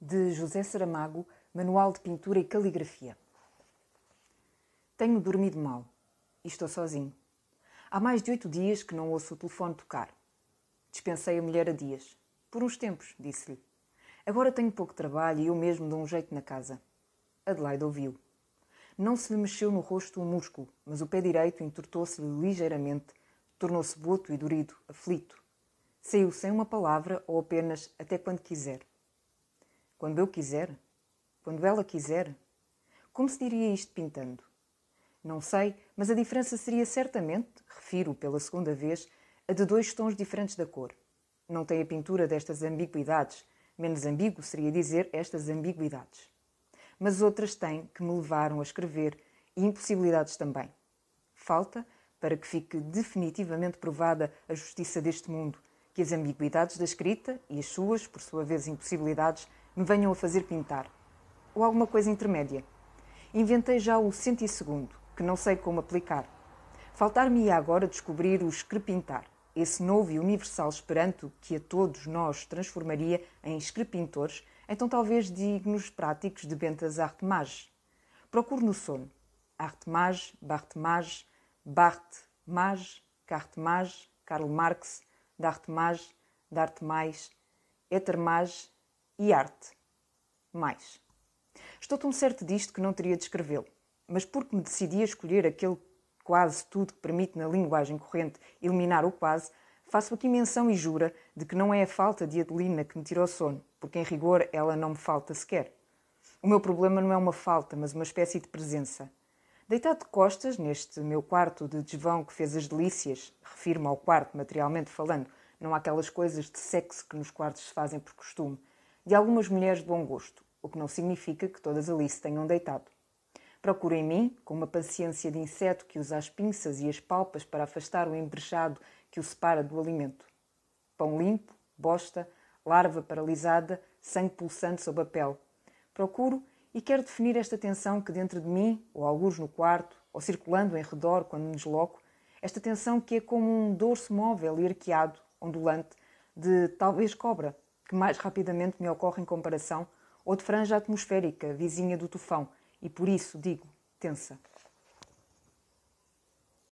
de José Saramago, Manual de Pintura e Caligrafia. Tenho dormido mal e estou sozinho. Há mais de oito dias que não ouço o telefone tocar. Dispensei a mulher a dias. Por uns tempos, disse-lhe. Agora tenho pouco trabalho e eu mesmo dou um jeito na casa. Adelaide ouviu. Não se lhe mexeu no rosto um músculo, mas o pé direito entortou-se-lhe ligeiramente, tornou-se boto e dorido, aflito. Saiu sem uma palavra ou apenas até quando quiser quando eu quiser, quando ela quiser. Como se diria isto pintando? Não sei, mas a diferença seria certamente, refiro pela segunda vez, a de dois tons diferentes da cor. Não tem a pintura destas ambiguidades, menos ambíguo seria dizer estas ambiguidades. Mas outras têm que me levaram a escrever e impossibilidades também. Falta, para que fique definitivamente provada a justiça deste mundo, que as ambiguidades da escrita e as suas, por sua vez, impossibilidades me venham a fazer pintar. Ou alguma coisa intermédia. Inventei já o 102, que não sei como aplicar. Faltar-me-ia agora descobrir o escrepintar, esse novo e universal esperanto que a todos nós transformaria em escrepintores, então talvez dignos práticos de bentas artemages. Procuro no sono. Artemage, Bartemage, carte Cartemage, Karl Marx, Dartemage, Dartemais, Etermage, e arte. Mais. Estou tão certo disto que não teria de escrevê-lo, mas porque me decidi a escolher aquele quase tudo que permite na linguagem corrente eliminar o quase, faço aqui menção e jura de que não é a falta de Adelina que me tira o sono, porque em rigor ela não me falta sequer. O meu problema não é uma falta, mas uma espécie de presença. Deitado de costas, neste meu quarto de desvão que fez as delícias, refirmo ao quarto materialmente falando, não há aquelas coisas de sexo que nos quartos se fazem por costume, de algumas mulheres de bom gosto, o que não significa que todas ali se tenham deitado. Procuro em mim, com uma paciência de inseto que usa as pinças e as palpas para afastar o embrejado que o separa do alimento. Pão limpo, bosta, larva paralisada, sangue pulsante sob a pele. Procuro e quero definir esta tensão que dentro de mim, ou alguns no quarto, ou circulando em redor quando me desloco, esta tensão que é como um dorso móvel e arqueado, ondulante, de talvez cobra, que mais rapidamente me ocorre em comparação, ou de franja atmosférica, vizinha do tufão, e por isso digo tensa.